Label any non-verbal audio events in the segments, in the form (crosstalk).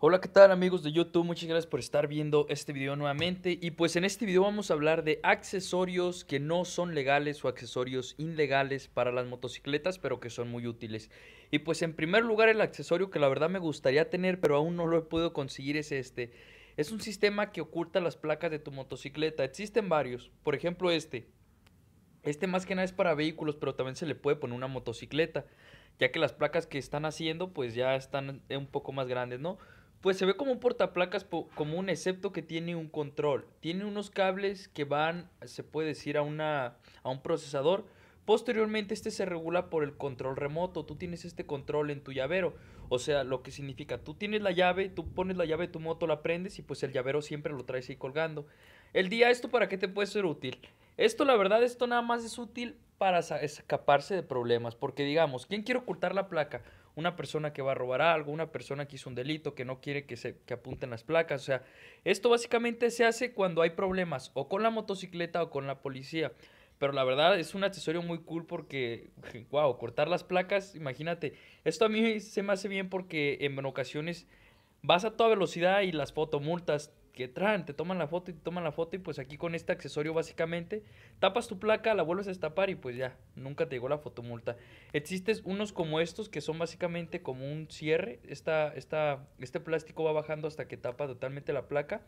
Hola, ¿qué tal amigos de YouTube? Muchas gracias por estar viendo este video nuevamente. Y pues en este video vamos a hablar de accesorios que no son legales o accesorios ilegales para las motocicletas, pero que son muy útiles. Y pues en primer lugar el accesorio que la verdad me gustaría tener, pero aún no lo he podido conseguir es este. Es un sistema que oculta las placas de tu motocicleta. Existen varios, por ejemplo este. Este más que nada es para vehículos, pero también se le puede poner una motocicleta, ya que las placas que están haciendo pues ya están un poco más grandes, ¿no? Pues se ve como un portaplacas como un excepto que tiene un control. Tiene unos cables que van, se puede decir, a, una, a un procesador. Posteriormente este se regula por el control remoto. Tú tienes este control en tu llavero. O sea, lo que significa, tú tienes la llave, tú pones la llave tu moto, la prendes y pues el llavero siempre lo traes ahí colgando. El día, ¿esto para qué te puede ser útil? Esto la verdad, esto nada más es útil para escaparse de problemas. Porque digamos, ¿quién quiere ocultar la placa? una persona que va a robar algo, una persona que hizo un delito, que no quiere que, se, apunten las placas. O sea, esto básicamente se hace cuando hay problemas o con la motocicleta o con la policía. Pero la verdad es un accesorio muy cool porque, wow, (laughs) cortar las placas, imagínate. Esto a mí se me hace bien porque en ocasiones vas a toda velocidad y las fotomultas que tran, te toman la foto y te toman la foto y pues aquí con este accesorio básicamente tapas tu placa, la vuelves a destapar y pues ya, nunca te llegó la fotomulta. Existen unos como estos que son básicamente como un cierre, esta, esta, este plástico va bajando hasta que tapa totalmente la placa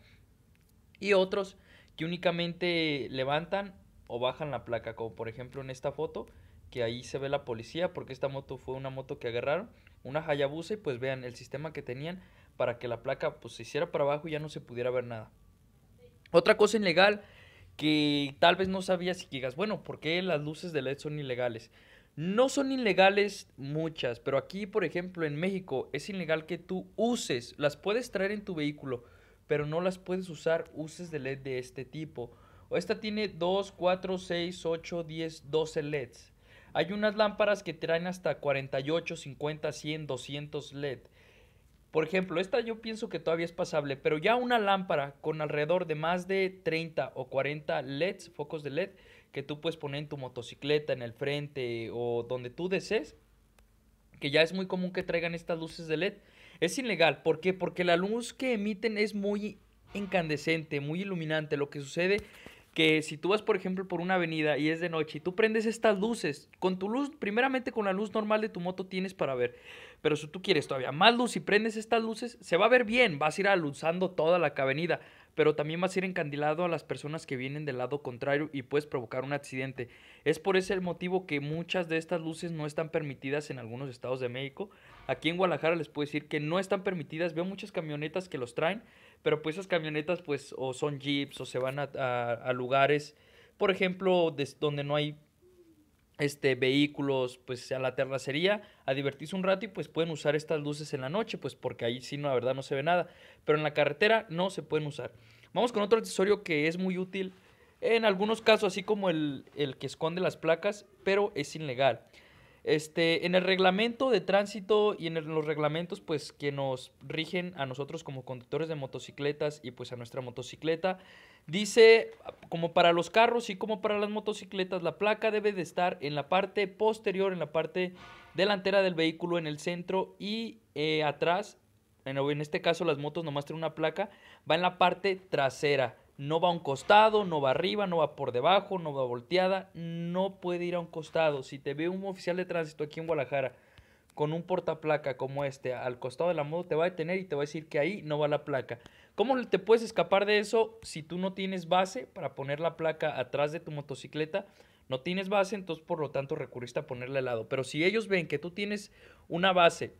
y otros que únicamente levantan o bajan la placa, como por ejemplo en esta foto que ahí se ve la policía porque esta moto fue una moto que agarraron, una Hayabusa y pues vean el sistema que tenían para que la placa pues, se hiciera para abajo y ya no se pudiera ver nada. Otra cosa ilegal que tal vez no sabías y que digas, bueno, ¿por qué las luces de LED son ilegales? No son ilegales muchas, pero aquí, por ejemplo, en México es ilegal que tú uses, las puedes traer en tu vehículo, pero no las puedes usar uses de LED de este tipo. O Esta tiene 2, 4, 6, 8, 10, 12 LEDs. Hay unas lámparas que traen hasta 48, 50, 100, 200 LEDs por ejemplo, esta yo pienso que todavía es pasable, pero ya una lámpara con alrededor de más de 30 o 40 LEDs, focos de LED, que tú puedes poner en tu motocicleta, en el frente o donde tú desees, que ya es muy común que traigan estas luces de LED, es ilegal. ¿Por qué? Porque la luz que emiten es muy incandescente, muy iluminante. Lo que sucede que si tú vas, por ejemplo, por una avenida y es de noche y tú prendes estas luces, con tu luz, primeramente con la luz normal de tu moto tienes para ver, pero si tú quieres todavía más luz y prendes estas luces, se va a ver bien, vas a ir aluzando toda la avenida pero también vas a ir encandilado a las personas que vienen del lado contrario y puedes provocar un accidente. Es por ese el motivo que muchas de estas luces no están permitidas en algunos estados de México. Aquí en Guadalajara les puedo decir que no están permitidas. Veo muchas camionetas que los traen, pero pues esas camionetas pues o son jeeps o se van a, lugares, por ejemplo, donde no hay este, vehículos pues a la terracería a divertirse un rato y pues pueden usar estas luces en la noche, pues porque ahí sí, la verdad no se ve nada, pero en la carretera no se pueden usar. Vamos con otro accesorio que es muy útil en algunos casos, así como el que esconde las placas, pero es ilegal. Este, en el reglamento de tránsito y en los reglamentos pues que nos rigen a nosotros como conductores de motocicletas y pues a nuestra motocicleta, dice como para los carros y como para las motocicletas, la placa debe de estar en la parte posterior, en la parte delantera del vehículo, en el centro y eh, atrás. En, en este caso las motos nomás tienen una placa, va en la parte trasera no va a un costado, no va arriba, no va por debajo, no va volteada, no puede ir a un costado. Si te ve un oficial de tránsito aquí en Guadalajara con un portaplaca como este al costado de la moto, te va a detener y te va a decir que ahí no va la placa. ¿Cómo te puedes escapar de eso si tú no tienes base para poner la placa atrás de tu motocicleta? No tienes base, entonces por lo tanto recurriste a ponerla al lado. Pero si ellos ven que tú tienes una base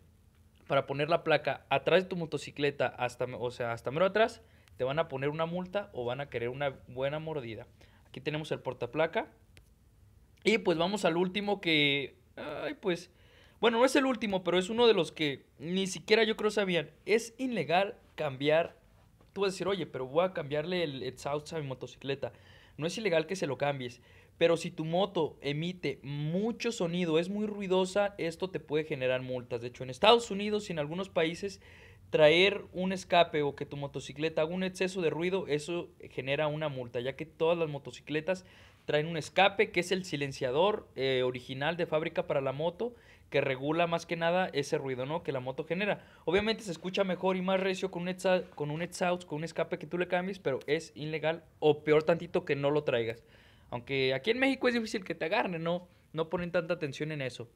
para poner la placa atrás de tu motocicleta, hasta, o sea, hasta mero atrás, te van a poner una multa o van a querer una buena mordida. Aquí tenemos el portaplaca. Y pues vamos al último que... Ay, pues... Bueno, no es el último, pero es uno de los que ni siquiera yo creo sabían. Es ilegal cambiar... Tú vas a decir, oye, pero voy a cambiarle el exhaust a mi motocicleta. No es ilegal que se lo cambies. Pero si tu moto emite mucho sonido, es muy ruidosa, esto te puede generar multas. De hecho, en Estados Unidos y en algunos países traer un escape o que tu motocicleta haga un exceso de ruido, eso genera una multa, ya que todas las motocicletas traen un escape que es el silenciador eh, original de fábrica para la moto que regula más que nada ese ruido ¿no? que la moto genera. Obviamente se escucha mejor y más recio con un, con un exhaust, con un escape que tú le cambies, pero es ilegal o peor tantito que no lo traigas. Aunque aquí en México es difícil que te agarren, ¿no? No ponen tanta atención en eso.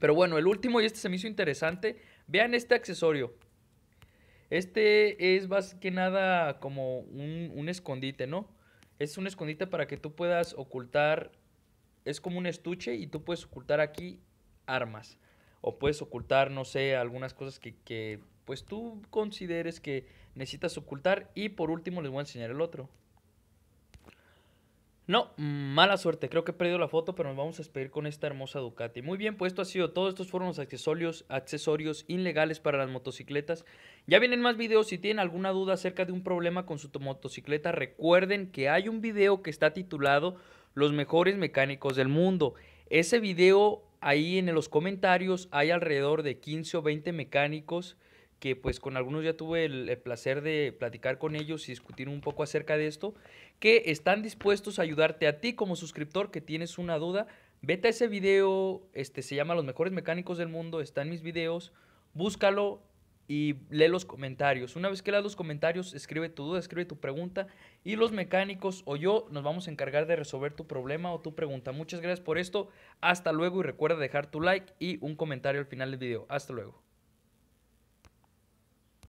Pero bueno, el último y este se me hizo interesante. Vean este accesorio. Este es más que nada como un, escondite, ¿no? Es un escondite para que tú puedas ocultar, es como un estuche y tú puedes ocultar aquí armas. O puedes ocultar, no sé, algunas cosas que, que pues tú consideres que necesitas ocultar. Y por último les voy a enseñar el otro. No, mala suerte, creo que he perdido la foto, pero nos vamos a despedir con esta hermosa Ducati. Muy bien, pues esto ha sido todo. Estos fueron los accesorios, accesorios ilegales para las motocicletas. Ya vienen más videos. Si tienen alguna duda acerca de un problema con su motocicleta, recuerden que hay un video que está titulado Los mejores mecánicos del mundo. Ese video, ahí en los comentarios, hay alrededor de 15 o 20 mecánicos que pues con algunos ya tuve el, placer de platicar con ellos y discutir un poco acerca de esto, que están dispuestos a ayudarte a ti como suscriptor que tienes una duda. Vete a ese video, este se llama Los mejores mecánicos del mundo, está en mis videos, búscalo y lee los comentarios. Una vez que leas los comentarios, escribe tu duda, escribe tu pregunta y los mecánicos o yo nos vamos a encargar de resolver tu problema o tu pregunta. Muchas gracias por esto, hasta luego y recuerda dejar tu like y un comentario al final del video. Hasta luego.